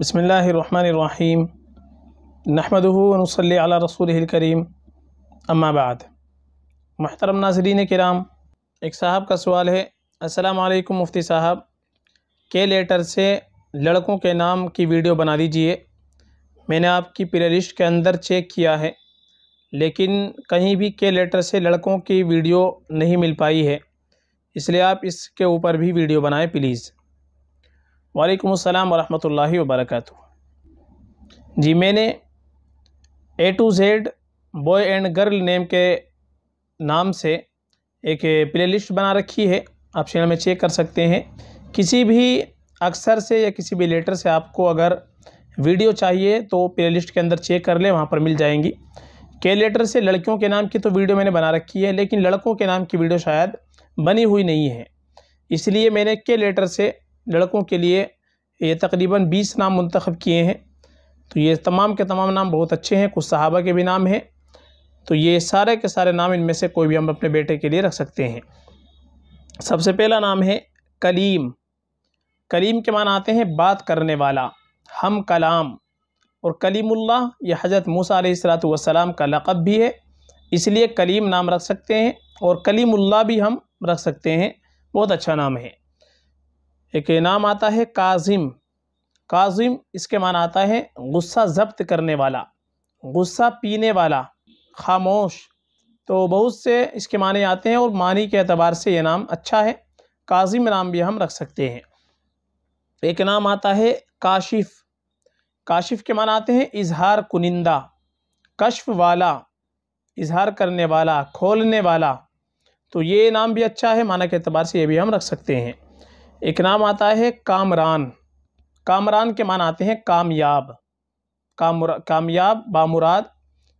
बसमीम नहमदनसल रसूल करीम अम्माबाद महतरम नाजरीन कराम एक साहब का सवाल है असलकम मुफ्ती साहब के लेटर से लड़कों के नाम की वीडियो बना दीजिए मैंने आपकी प्ले लिस्ट के अंदर चेक किया है लेकिन कहीं भी के लेटर से लड़कों की वीडियो नहीं मिल पाई है इसलिए आप इसके ऊपर भी वीडियो बनाएं प्लीज़ वालेकुम अस्सलाम वरहमतुल्लाहि वबरकatuh जी मैंने A to Z boy and girl name के नाम से एक प्लेलिस्ट बना रखी है आप चैनल में चेक कर सकते हैं किसी भी अक्सर से या किसी भी लेटर से आपको अगर वीडियो चाहिए तो प्लेलिस्ट के अंदर चेक कर लें वहाँ पर मिल जाएंगी के लेटर से लड़कियों के नाम की तो वीडियो मैंने बना रखी है लेकिन लड़कों के नाम की वीडियो शायद बनी हुई नहीं है इसलिए मैंने के लेटर से लड़कों के लिए ये तकरीबन बीस नाम मंतखब किए हैं तो ये तमाम के तमाम नाम बहुत अच्छे हैं कुछ सहाबा के भी नाम हैं तो ये सारे के सारे नाम इनमें से कोई भी हम अपने बेटे के लिए रख सकते हैं सबसे पहला नाम है कलीम कलीम के मान आते हैं बात करने वाला हम कलाम और कलीमुल्लाह यह हज़रत मूसा सलाम का लक़ब भी है इसलिए कलीम नाम रख सकते हैं और कलीमुल्लाह भी हम रख सकते हैं बहुत अच्छा नाम है एक नाम आता है काजिम काजिम इसके माना आता है गुस्सा जब्त करने वाला गुस्सा पीने वाला खामोश तो बहुत से इसके माने आते हैं और मानी के अतबार से ये नाम अच्छा है काजिम नाम भी हम रख सकते हैं एक नाम आता है काशिफ काशिफ के माना आते हैं इजहार कुनिंदा कशफ वाला इजहार करने वाला खोलने वाला तो ये नाम भी अच्छा है माना के अतबार से ये भी हम रख सकते हैं एक नाम आता है कामरान कामरान के मान आते हैं कामयाब काम कामयाब बामुराद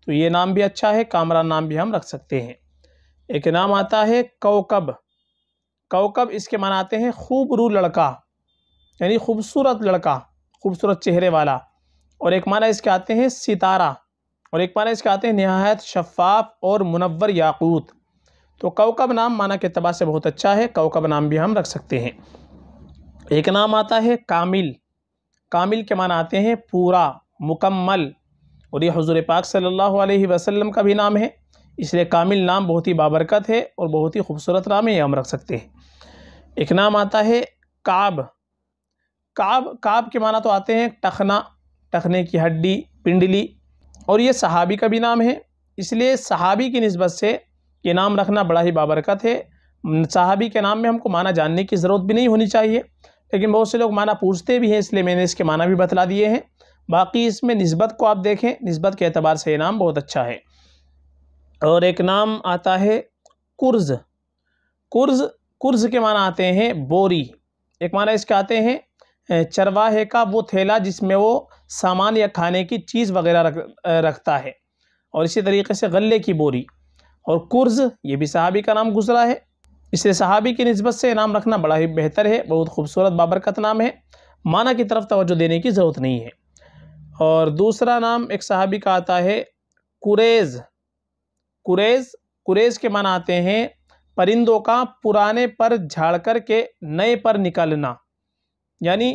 तो ये नाम भी अच्छा है कामरान नाम भी हम रख सकते हैं एक नाम आता है कौकब कौकब इसके मान आते हैं खूब रू लड़का यानी खूबसूरत लड़का खूबसूरत चेहरे वाला और एक माना इसके आते हैं सितारा और एक माना इसके आते हैं नहायत शफाफ और मुनवर याकूत तो कौकब नाम माना के तबा से बहुत अच्छा है कौकब नाम भी हम रख सकते हैं एक नाम आता है कामिल कामिल के माना आते हैं पूरा मुकम्मल और ये हजूर पाक सल्लल्लाहु अलैहि वसल्लम का भी नाम है इसलिए कामिल नाम बहुत ही बाबरकत है और बहुत ही खूबसूरत नाम है ये हम रख सकते हैं एक नाम आता है काब काब काब के माना तो आते हैं टखना टखने की हड्डी पिंडली और ये सहाबी का भी नाम है इसलिए सहाबी की नस्बत से ये नाम रखना बड़ा ही बाबरकत है सहाबी के नाम में हमको माना जानने की ज़रूरत भी नहीं होनी चाहिए लेकिन बहुत से लोग माना पूछते भी हैं इसलिए मैंने इसके माना भी बतला दिए हैं बाकी इसमें नस्बत को आप देखें नस्बत के अतबार से ये नाम बहुत अच्छा है और एक नाम आता है कुर्ज़ कुर्ज़ कुर्ज़ के माना आते हैं बोरी एक माना इसके आते हैं चरवाहे का वो थैला जिसमें वो सामान या खाने की चीज़ वगैरह रख रखता है और इसी तरीके से गले की बोरी और कुर्ज़ ये भी साहबी का नाम गुजरा है इसलिए सहाबी की नस्बत से इनाम रखना बड़ा ही बेहतर है बहुत खूबसूरत बाबरकत नाम है माना की तरफ तोज्जो देने की ज़रूरत नहीं है और दूसरा नाम एक सहाबी का आता है कुरेज़ कुरेज़ कुरेज़ के माना आते हैं परिंदों का पुराने पर झाड़ कर के नए पर निकलना यानी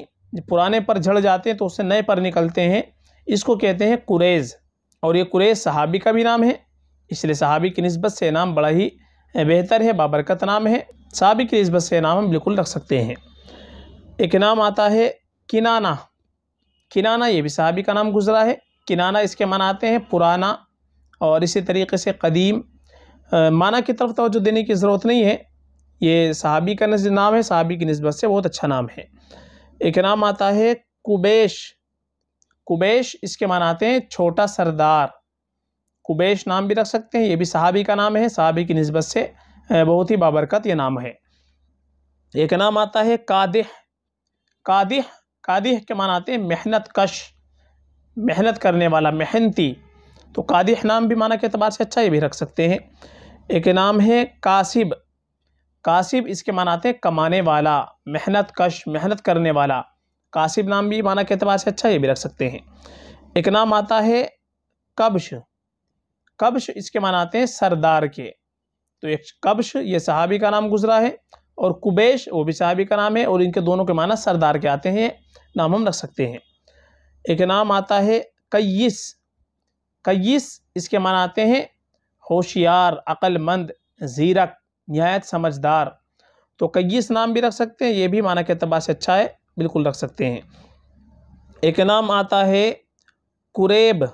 पुराने पर झड़ जाते हैं तो उससे नए पर निकलते हैं इसको कहते हैं कुरेज़ और ये कुरेज़ सहाबी का भी नाम है इसलिए सहाबी की नस्बत से नाम बड़ा ही बेहतर है बाबरकत नाम है सबक नस्बत से नाम हम बिल्कुल रख सकते हैं एक नाम आता है किनाना किनाना ये भी सहाबी का नाम गुजरा है किनाना इसके माना आते हैं पुराना और इसी तरीके से कदीम माना की तरफ तोज्जो देने की ज़रूरत नहीं है ये सहाबी का नाम है सहाबी की नस्बत से बहुत अच्छा नाम है एक नाम आता है कुबेश कुबेश इसके माना आते हैं छोटा सरदार कुबैश नाम भी रख सकते हैं ये भी सहाबी का नाम है सहाबी की नस्बत से बहुत ही बाबरकत ये नाम है एक नाम आता है कादह कादह कादह के मान आते हैं मेहनत कश मेहनत करने वाला मेहनती तो कादह नाम भी माना के अतबार से अच्छा ये भी रख सकते हैं एक नाम है कासिब कासिब इसके मान आते हैं कमाने वाला मेहनत कश मेहनत करने वाला कासिब नाम भी माना के अतबार से अच्छा ये भी रख सकते हैं एक नाम आता है कब्श कब्श इसके मान आते हैं सरदार के तो एक कब्श ये सहाबी का नाम गुजरा है और कुबेश वो भी सहाबी का नाम है और इनके दोनों के माना सरदार के आते हैं नाम हम रख सकते हैं एक नाम आता है कईस कईस इसके माना आते हैं होशियार अक्लमंद ज़ीरक नहायत समझदार तो कईस नाम भी रख सकते हैं ये भी माना के अतबार से अच्छा है बिल्कुल रख सकते हैं एक नाम आता है कुरेब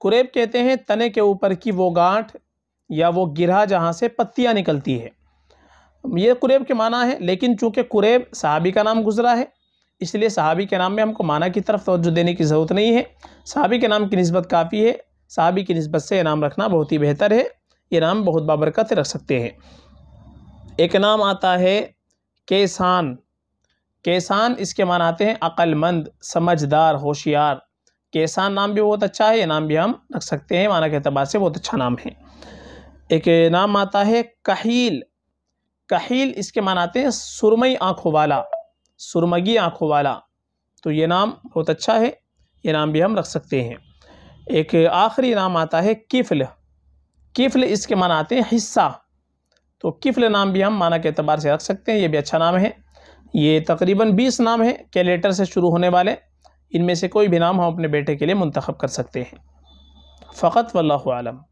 कुरेब कहते हैं तने के ऊपर की वो गांठ या वो गिरा जहाँ से पत्तियाँ निकलती है ये कुरेब के माना है लेकिन चूँकि कुरेब साहबी का नाम गुजरा है इसलिए साहबी के नाम में हमको माना की तरफ तोज्जो देने की ज़रूरत नहीं है साहबी के नाम की नस्बत काफ़ी है साहबी की नस्बत से इनाम रखना बहुत ही बेहतर है ये नाम बहुत बाबरकत रख सकते हैं एक नाम आता है केसान केसान इसके माना आते हैं अक्लमंद समझदार होशियार केसान नाम भी बहुत अच्छा है ये नाम भी हम रख सकते हैं माना के अतबार से बहुत अच्छा नाम है एक नाम आता है कहील कहील इसके मान आते हैं सुरमई आँखों वाला सुरमगी आँखों वाला तो ये नाम बहुत अच्छा है ये नाम भी हम रख सकते हैं एक आखिरी नाम आता है किफ़ल किफ़ल इसके माना आते हैं हिस्सा तो किफ़ल नाम भी हम माना के अतबार से रख सकते हैं ये भी अच्छा नाम है ये तकरीबन बीस नाम है के लेटर से शुरू होने वाले इनमें से कोई भी नाम हम अपने बेटे के लिए मंतखब कर सकते हैं फ़कत वल्लम